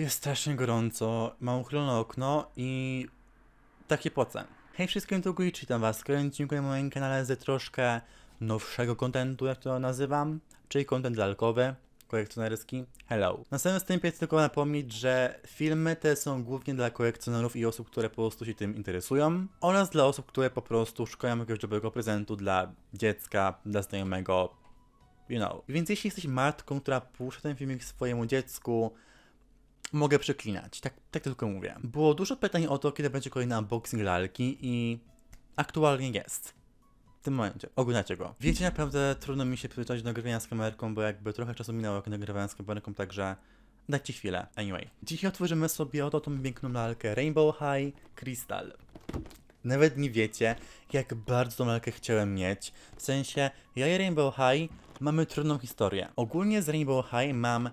jest strasznie gorąco, mam uchylone okno i takie poce. Hej wszystkim, tu Guichi, tam was kręcimy na moim kanale ze troszkę nowszego kontentu, jak to nazywam, czyli kontent lalkowy, kolekcjonerski, hello. Na samym wstępie chcę tylko napomnieć, że filmy te są głównie dla kolekcjonerów i osób, które po prostu się tym interesują oraz dla osób, które po prostu szukają jakiegoś dobrego prezentu dla dziecka, dla znajomego, you know. Więc jeśli jesteś matką, która puszcza ten filmik swojemu dziecku, mogę przeklinać. Tak, tak tylko mówię. Było dużo pytań o to, kiedy będzie kolejny unboxing lalki i aktualnie jest. W tym momencie. Oglądacie go. Wiecie, naprawdę trudno mi się przyzwyczaić do nagrywania z kamerką, bo jakby trochę czasu minęło, jak nagrywałem z kamerką, także dajcie chwilę. Anyway. Dzisiaj otworzymy sobie oto tą piękną lalkę Rainbow High Crystal. Nawet nie wiecie, jak bardzo tą lalkę chciałem mieć. W sensie, ja i Rainbow High mamy trudną historię. Ogólnie z Rainbow High mam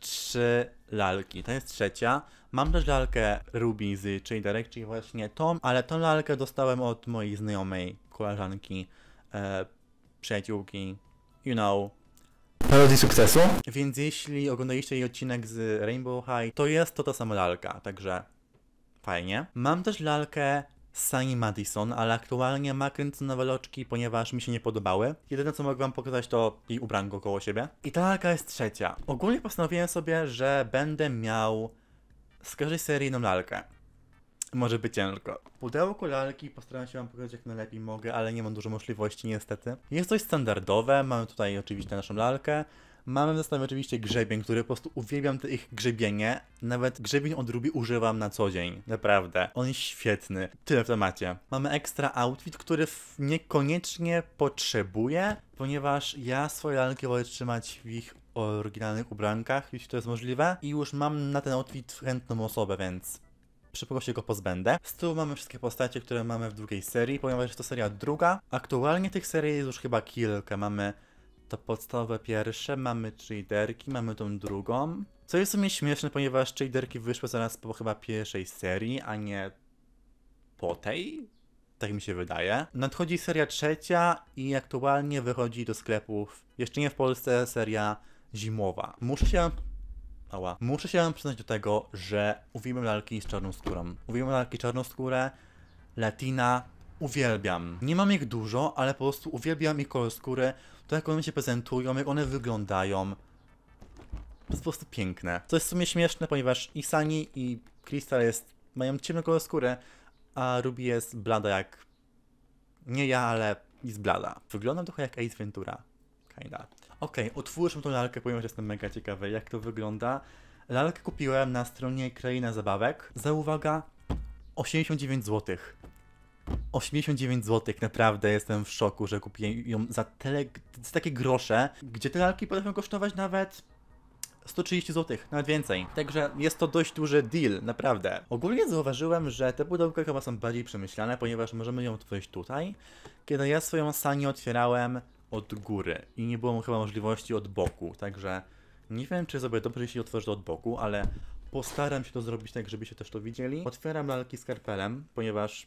trzy lalki. To jest trzecia. Mam też lalkę Ruby z czyli Derek, czyli właśnie tą, ale tą lalkę dostałem od mojej znajomej, koleżanki, e, przyjaciółki, you know. Parodii sukcesu. Więc jeśli oglądaliście jej odcinek z Rainbow High, to jest to ta sama lalka, także fajnie. Mam też lalkę Sunny Madison, ale aktualnie ma kręcone waloczki, ponieważ mi się nie podobały. Jedyne co mogę wam pokazać to jej ubranko koło siebie. I ta lalka jest trzecia. Ogólnie postanowiłem sobie, że będę miał z każdej serii jedną lalkę. Może być ciężko. Pudełko lalki postaram się wam pokazać jak najlepiej mogę, ale nie mam dużo możliwości niestety. Jest coś standardowe, mamy tutaj oczywiście naszą lalkę. Mamy w stanie oczywiście grzebień, który po prostu uwielbiam te ich grzebienie. Nawet grzebień od Ruby używam na co dzień. Naprawdę. On jest świetny. Tyle w temacie. Mamy ekstra outfit, który niekoniecznie potrzebuję, ponieważ ja swoje lalki wolę trzymać w ich oryginalnych ubrankach, jeśli to jest możliwe. I już mam na ten outfit chętną osobę, więc szybko się go pozbędę. Z tyłu mamy wszystkie postacie, które mamy w drugiej serii, ponieważ jest to seria druga. Aktualnie tych serii jest już chyba kilka. Mamy to podstawowe pierwsze, mamy traderki, mamy tą drugą. Co jest w sumie śmieszne, ponieważ traderki wyszły zaraz po chyba pierwszej serii, a nie po tej? Tak mi się wydaje. Nadchodzi seria trzecia i aktualnie wychodzi do sklepów, jeszcze nie w Polsce, seria zimowa. Muszę się Ała. Muszę się przyznać do tego, że uwielbiam lalki z czarną skórą. Uwielbiam lalki czarnoskórę, latina, uwielbiam. Nie mam ich dużo, ale po prostu uwielbiam ich kolor skóry, to jak one się prezentują, jak one wyglądają. To jest po prostu piękne. To jest w sumie śmieszne, ponieważ i Sani i Crystal jest, mają ciemne kolor skóry, a Ruby jest blada jak... Nie ja, ale jest blada. Wyglądam trochę jak Ace Ventura. Kinda. Okej, okay, otwórzmy tą lalkę, ponieważ jestem mega ciekawy, jak to wygląda. Lalkę kupiłem na stronie Kraina Zabawek. Za uwaga, 89 zł. 89 zł, naprawdę jestem w szoku, że kupiłem ją za, tyle, za takie grosze, gdzie te lalki potrafią kosztować nawet 130 zł, nawet więcej. Także jest to dość duży deal, naprawdę. Ogólnie zauważyłem, że te pudełka chyba są bardziej przemyślane, ponieważ możemy ją otworzyć tutaj. Kiedy ja swoją sanię otwierałem od góry i nie było chyba możliwości od boku, także nie wiem, czy sobie dobrze, jeśli otworzę od boku, ale postaram się to zrobić tak, żebyście też to widzieli. Otwieram lalki skarpelem, ponieważ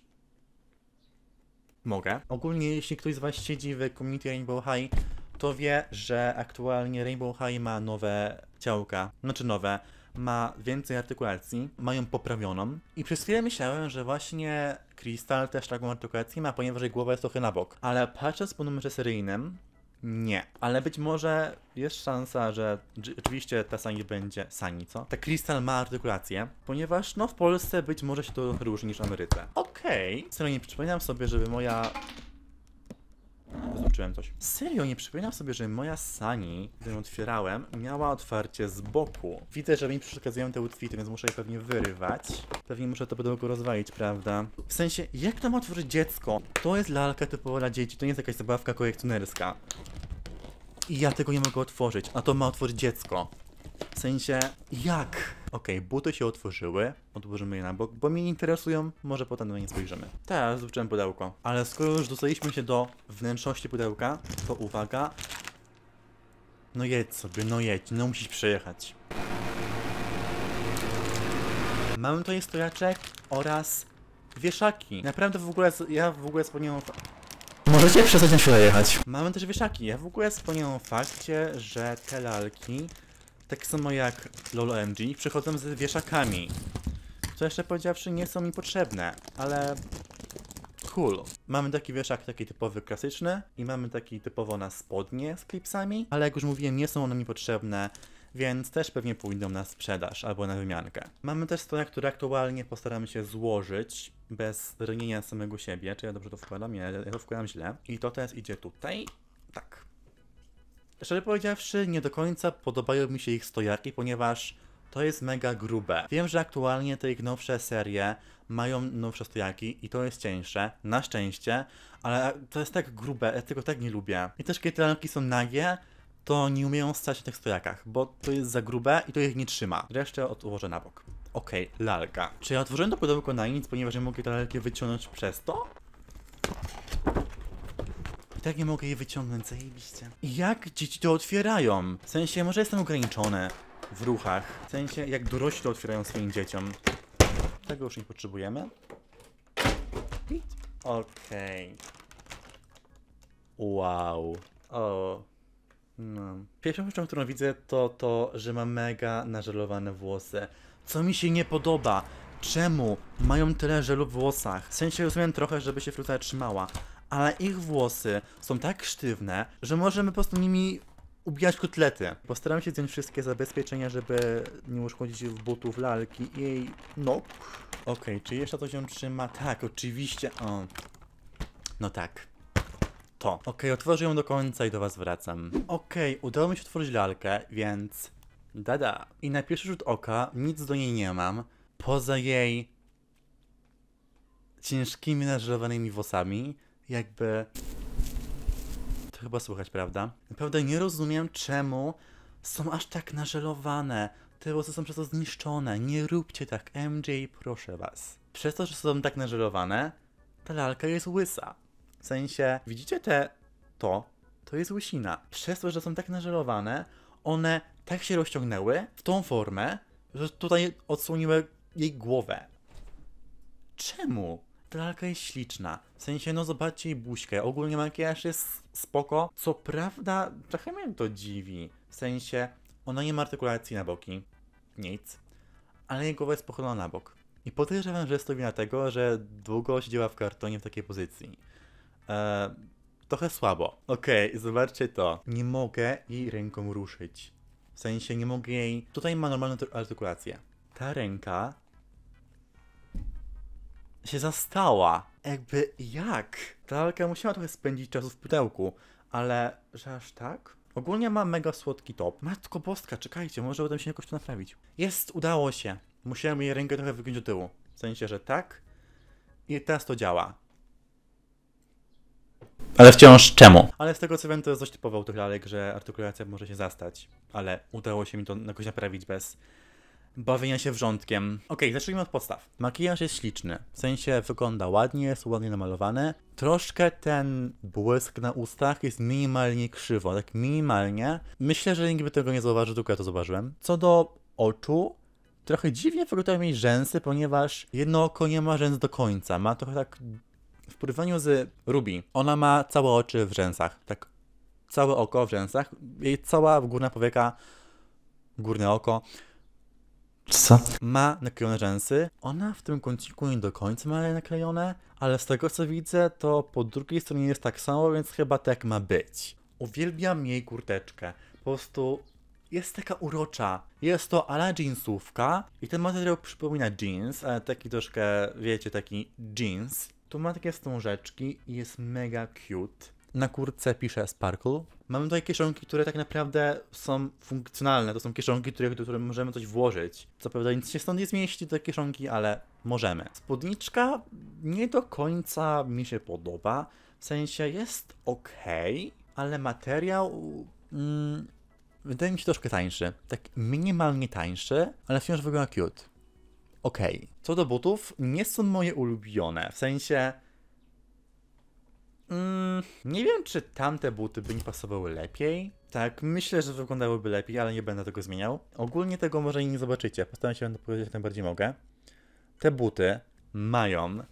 mogę. Ogólnie jeśli ktoś z Was siedzi w community Rainbow High, to wie, że aktualnie Rainbow High ma nowe ciałka, znaczy nowe, ma więcej artykulacji, mają poprawioną i przez chwilę myślałem, że właśnie Crystal też taką artykulację ma, ponieważ jej głowa jest trochę na bok. Ale patrząc po numerze seryjnym, nie, ale być może jest szansa, że oczywiście ta Sani będzie Sani, co? Ta Crystal ma artykulację, ponieważ no w Polsce być może się to różni niż w Ameryce. Okej, okay. serio nie przypominam sobie, żeby moja... Zobaczyłem coś. Serio nie przypominam sobie, że moja Sani, gdy ją otwierałem, miała otwarcie z boku. Widzę, że mi przeszkadzają te utwity, więc muszę je pewnie wyrywać. Pewnie muszę to pudełko rozwalić, prawda? W sensie, jak to ma otworzyć dziecko? To jest lalka typowa dla dzieci, to nie jest jakaś zabawka kolekcjonerska. I ja tego nie mogę otworzyć, a to ma otworzyć dziecko. W sensie, jak? Okej, okay, buty się otworzyły, odłożymy je na bok, bo mnie interesują, może potem na nie spojrzymy. Teraz zobaczyłem pudełko. Ale skoro już dostaliśmy się do wnętrzności pudełka, to uwaga. No jedź sobie, no jedź, no musisz przejechać. Mamy tutaj stojaczek oraz wieszaki. Naprawdę w ogóle, ja w ogóle spełniłem Możecie przestać na chwilę jechać. Mamy też wieszaki. Ja w ogóle wspomniałem o fakcie, że te lalki, tak samo jak LOL OMG, przychodzą z wieszakami. Co jeszcze powiedziawszy, nie są mi potrzebne, ale cool. Mamy taki wieszak taki typowy klasyczny i mamy taki typowo na spodnie z klipsami, ale jak już mówiłem, nie są one mi potrzebne więc też pewnie pójdą na sprzedaż albo na wymiankę. Mamy też stronę, które aktualnie postaramy się złożyć bez rynienia samego siebie. Czy ja dobrze to wkładam? Nie, ja to wkładam źle. I to teraz idzie tutaj. Tak. Szczerze powiedziawszy, nie do końca podobają mi się ich stojaki, ponieważ to jest mega grube. Wiem, że aktualnie te ich nowsze serie mają nowsze stojaki i to jest cieńsze, na szczęście, ale to jest tak grube, ja tego tak nie lubię. I też kiedy te lalki są nagie, to nie umieją stać na tych stojakach, bo to jest za grube i to ich nie trzyma. Resztę odłożę na bok. Okej, okay, lalka. Czy ja otworzyłem to pudełko na nic, ponieważ nie mogę te lalki wyciągnąć przez to? I tak nie mogę je wyciągnąć, zajebiście. I jak dzieci to otwierają? W sensie, może jestem ograniczony w ruchach. W sensie, jak dorośli otwierają swoim dzieciom. Tego już nie potrzebujemy. Okej. Okay. Wow. O. No. Pierwszą rzeczą, którą widzę, to to, że ma mega nażelowane włosy. Co mi się nie podoba? Czemu mają tyle żelu w włosach? W sensie rozumiem trochę, żeby się fruta trzymała, ale ich włosy są tak sztywne, że możemy po prostu nimi ubijać kotlety. Postaram się zdjąć wszystkie zabezpieczenia, żeby nie uszkodzić w butów lalki i jej nóg. Okej, okay, czy jeszcze to się trzyma? Tak, oczywiście. O. No tak to. Okej, okay, otworzę ją do końca i do was wracam. Okej, okay, udało mi się otworzyć lalkę, więc... Dada. I na pierwszy rzut oka nic do niej nie mam, poza jej... ciężkimi, narzelowanymi włosami. Jakby... To chyba słychać, prawda? Naprawdę nie rozumiem, czemu są aż tak narzelowane. Te włosy są przez to zniszczone. Nie róbcie tak, MJ, proszę was. Przez to, że są tak narzelowane, ta lalka jest łysa. W sensie, widzicie te, to, to jest łysina. Przez to, że są tak nażelowane, one tak się rozciągnęły w tą formę, że tutaj odsłoniły jej głowę. Czemu? Ta lalka jest śliczna. W sensie, no zobaczcie jej buźkę. Ogólnie makijaż jest spoko. Co prawda, trochę mnie to dziwi. W sensie, ona nie ma artykulacji na boki. Nic. Ale jej głowa jest pochylona na bok. I podejrzewam, że jest to wina tego, że długo siedziała w kartonie w takiej pozycji. E, trochę słabo. Okej, okay, zobaczcie to. Nie mogę jej ręką ruszyć. W sensie nie mogę jej... Tutaj ma normalną artykulację. Ta ręka się zastała. Jakby jak? Ta lalka musiała trochę spędzić czasu w pudełku, ale że aż tak? Ogólnie ma mega słodki top. Matko boska, czekajcie, może uda mi się jakoś to naprawić. Jest, udało się. Musiałem jej rękę trochę wygiąć do tyłu. W sensie, że tak. I teraz to działa. Ale wciąż czemu? Ale z tego co wiem, to jest dość typowy autoklalek, że artykulacja może się zastać. Ale udało się mi to jakoś naprawić bez bawienia się wrzątkiem. Okej, okay, zacznijmy od podstaw. Makijaż jest śliczny, w sensie wygląda ładnie, jest ładnie namalowany. Troszkę ten błysk na ustach jest minimalnie krzywo, tak minimalnie. Myślę, że nikt by tego nie zauważył, tylko ja to zauważyłem. Co do oczu, trochę dziwnie wyglądają jej rzęsy, ponieważ jedno oko nie ma rzęs do końca. Ma trochę tak w porównaniu z Ruby, ona ma całe oczy w rzęsach, tak całe oko w rzęsach, jej cała górna powieka, górne oko. Co? Ma naklejone rzęsy. Ona w tym kąciku nie do końca ma je naklejone, ale z tego co widzę, to po drugiej stronie jest tak samo, więc chyba tak ma być. Uwielbiam jej kurteczkę. Po prostu jest taka urocza. Jest to ala jeansówka i ten materiał przypomina jeans, ale taki troszkę, wiecie, taki jeans tu ma takie rzeczki i jest mega cute. Na kurce pisze Sparkle. Mamy tutaj kieszonki, które tak naprawdę są funkcjonalne. To są kieszonki, które, do których możemy coś włożyć. Co prawda nic się stąd nie zmieści do kieszonki, ale możemy. Spódniczka nie do końca mi się podoba. W sensie jest ok, ale materiał... Mm, wydaje mi się troszkę tańszy. Tak minimalnie tańszy, ale wciąż wygląda cute. Okej, okay. co do butów, nie są moje ulubione. W sensie. Mm, nie wiem, czy tamte buty by mi pasowały lepiej. Tak, myślę, że wyglądałyby lepiej, ale nie będę tego zmieniał. Ogólnie tego może i nie zobaczycie. Postaram się powiedzieć jak najbardziej mogę. Te buty mają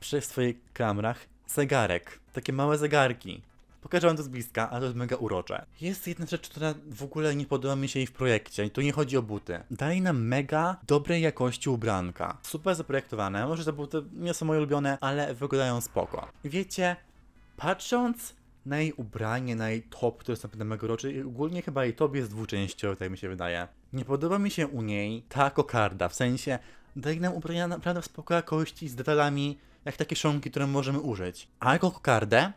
przy swoich klamrach zegarek. Takie małe zegarki. Pokażę wam to z bliska, ale to jest mega urocze. Jest jedna rzecz, która w ogóle nie podoba mi się jej w projekcie i tu nie chodzi o buty. Daje nam mega dobrej jakości ubranka. Super zaprojektowane, może te buty nie są moje ulubione, ale wyglądają spoko. Wiecie, patrząc na jej ubranie, na jej top, to jest naprawdę mega uroczy i ogólnie chyba jej top jest dwuczęściowy, tak mi się wydaje. Nie podoba mi się u niej ta kokarda, w sensie daje nam ubrania naprawdę spoko jakości z detalami, jak takie szonki, które możemy użyć. A jako kokardę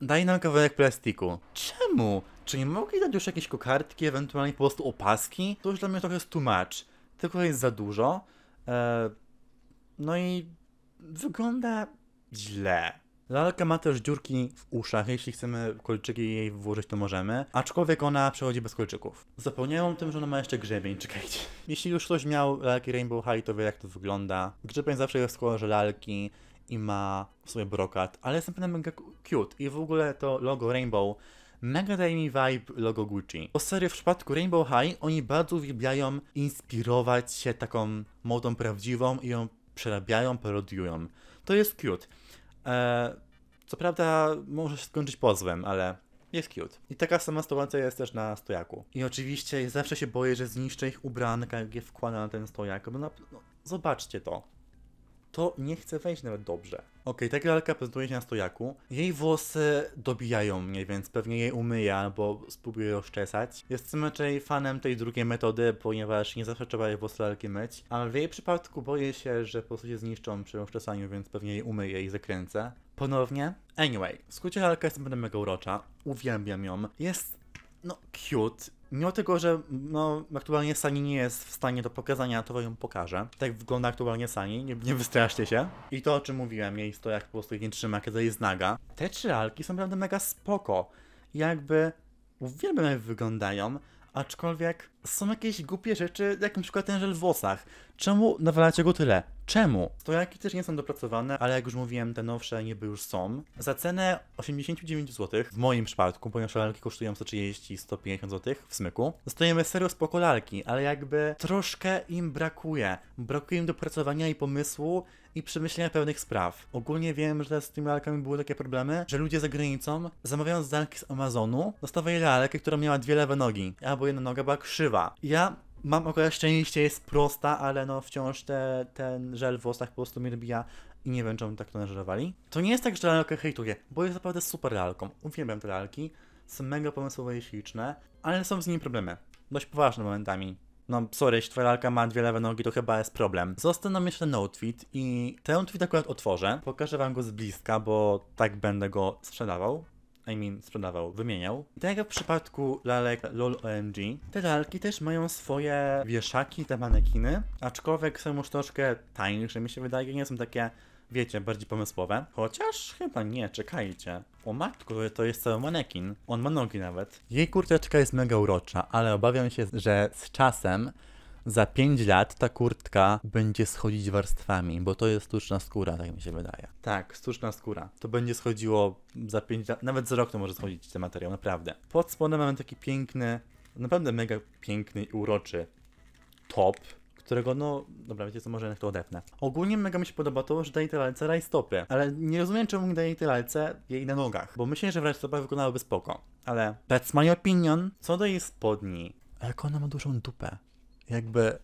daj nam kawałek plastiku. Czemu? Czy nie mogli dać już jakieś kokardki, ewentualnie po prostu opaski? To już dla mnie trochę jest too much. Tylko jest za dużo. E, no i wygląda źle. Lalka ma też dziurki w uszach, jeśli chcemy kolczyki jej włożyć, to możemy, aczkolwiek ona przechodzi bez kolczyków. Zapomniałem o tym, że ona ma jeszcze grzebień, czekajcie. Jeśli już ktoś miał lalki Rainbow High, to wie jak to wygląda. Grzebień zawsze jest w kolorze lalki, i ma w sobie brokat, ale jest naprawdę mega cute i w ogóle to logo Rainbow mega daje mi vibe logo Gucci. Bo serio, w przypadku Rainbow High oni bardzo uwielbiają inspirować się taką modą prawdziwą i ją przerabiają, parodiują. To jest cute. Eee, co prawda może się skończyć pozwem, ale jest cute. I taka sama sytuacja jest też na stojaku. I oczywiście zawsze się boję, że zniszczę ich ubranka, jak je wkłada na ten stojak. no, zobaczcie to to nie chce wejść nawet dobrze. Okej, okay, ta gralka prezentuje się na stojaku. Jej włosy dobijają mnie, więc pewnie jej umyję albo spróbuję rozczesać. Jestem raczej fanem tej drugiej metody, ponieważ nie zawsze trzeba jej włosy lalki myć, ale w jej przypadku boję się, że po prostu się zniszczą przy rozczesaniu, więc pewnie jej umyję i zakręcę. Ponownie. Anyway, w skrócie lalka jest mega urocza, uwielbiam ją. Jest no, cute. Mimo tego, że no, aktualnie Sani nie jest w stanie do pokazania, to ją pokażę. Tak wygląda aktualnie Sani, nie, nie wystraszcie się. I to, o czym mówiłem, jej to jak po prostu nie trzyma, kiedy jest naga. Te trzy alki są naprawdę mega spoko. Jakby uwielbiam jak wyglądają, aczkolwiek są jakieś głupie rzeczy, jak na przykład ten żel w włosach. Czemu nawalacie go tyle? Czemu? Stojaki też nie są dopracowane, ale jak już mówiłem, te nowsze niby już są. Za cenę 89 zł, w moim przypadku, ponieważ lalki kosztują 130-150 zł w smyku, dostajemy serio spoko lalki, ale jakby troszkę im brakuje. Brakuje im dopracowania i pomysłu i przemyślenia pewnych spraw. Ogólnie wiem, że z tymi lalkami były takie problemy, że ludzie za granicą, zamawiając lalki z Amazonu, dostawali lalkę, która miała dwie lewe nogi, albo jedna noga była krzywa. Ja mam akurat szczęście, jest prosta, ale no wciąż te, ten żel w włosach po prostu mnie dobija i nie wiem, czemu tak to nażerowali. To nie jest tak, że lalkę hejtuję, bo jest naprawdę super lalką. Uwielbiam te lalki, są mega pomysłowe i śliczne, ale są z nimi problemy. Dość poważne momentami. No, sorry, jeśli twoja lalka ma dwie lewe nogi, to chyba jest problem. Został nam jeszcze outfit i ten outfit akurat otworzę. Pokażę wam go z bliska, bo tak będę go sprzedawał. I mean sprzedawał, wymieniał. tak jak w przypadku lalek LOL OMG, te lalki też mają swoje wieszaki, te manekiny, aczkolwiek są już troszkę tańsze, mi się wydaje, nie są takie wiecie, bardziej pomysłowe. Chociaż chyba nie, czekajcie. O matku, to jest cały manekin. On ma nogi nawet. Jej kurteczka jest mega urocza, ale obawiam się, że z czasem za 5 lat ta kurtka będzie schodzić warstwami, bo to jest sztuczna skóra, tak mi się wydaje. Tak, sztuczna skóra. To będzie schodziło za 5 lat, nawet za rok to może schodzić ten materiał, naprawdę. Pod spodem mamy taki piękny, naprawdę mega piękny i uroczy top, którego no, dobra, wiecie co, może jednak to odepnę. Ogólnie mega mi się podoba to, że daje tej lalce rajstopy, ale nie rozumiem czemu nie daje tej lalce jej na nogach, bo myślę, że w rajstopach wyglądałoby spoko, ale that's my opinion. Co do jej spodni, ale ona ma dużą dupę jakby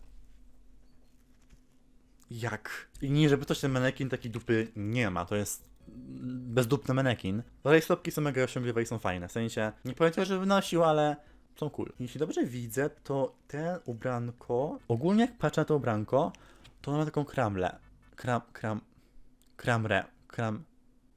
jak? I nie, żeby ktoś ten manekin takiej dupy nie ma, to jest bezdupny manekin. Rejstopki są mega osiągliwe i są fajne, w sensie nie powiedział, że wynosił, ale są cool. Jeśli dobrze widzę, to te ubranko, ogólnie jak patrzę na to ubranko, to ma taką kramlę. Kram, kram, kramrę, kram,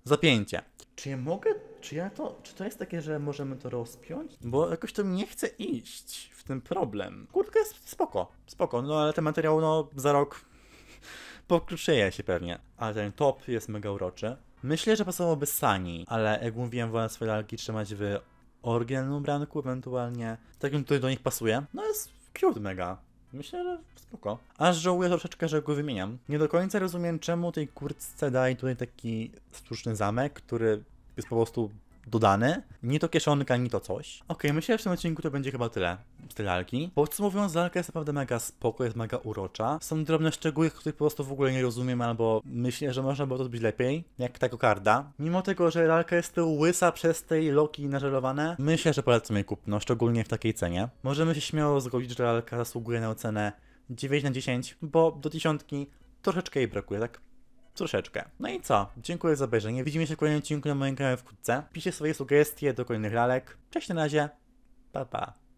zapięcie. Czy ja mogę czy ja to, czy to jest takie, że możemy to rozpiąć? Bo jakoś to mi nie chce iść w tym problem. Kurtka jest spoko, spoko, no ale ten materiał, no za rok pokruczeje się pewnie. Ale ten top jest mega uroczy. Myślę, że pasowałby Sani, ale jak mówiłem, wolę swoje lalki trzymać w oryginalnym ubranku, ewentualnie takim, który do nich pasuje. No jest cute mega. Myślę, że spoko. Aż żałuję troszeczkę, że go wymieniam. Nie do końca rozumiem, czemu tej kurtce daje tutaj taki sztuczny zamek, który jest po prostu dodane. Nie to kieszonka, nie to coś. Okej, okay, myślę, że w tym odcinku to będzie chyba tyle z tej lalki. Podsumowując, lalka jest naprawdę mega spoko, jest mega urocza. Są drobne szczegóły, których po prostu w ogóle nie rozumiem, albo myślę, że można było to zrobić lepiej, jak ta kokarda. Mimo tego, że lalka jest tył łysa przez tej loki nażelowane, myślę, że polecam jej kupno, szczególnie w takiej cenie. Możemy się śmiało zgodzić, że lalka zasługuje na ocenę 9 na 10, bo do dziesiątki troszeczkę jej brakuje, tak? Troszeczkę. No i co? Dziękuję za obejrzenie. Widzimy się w kolejnym odcinku na moim kanale wkrótce. Piszcie swoje sugestie do kolejnych lalek. Cześć na razie. Pa, pa.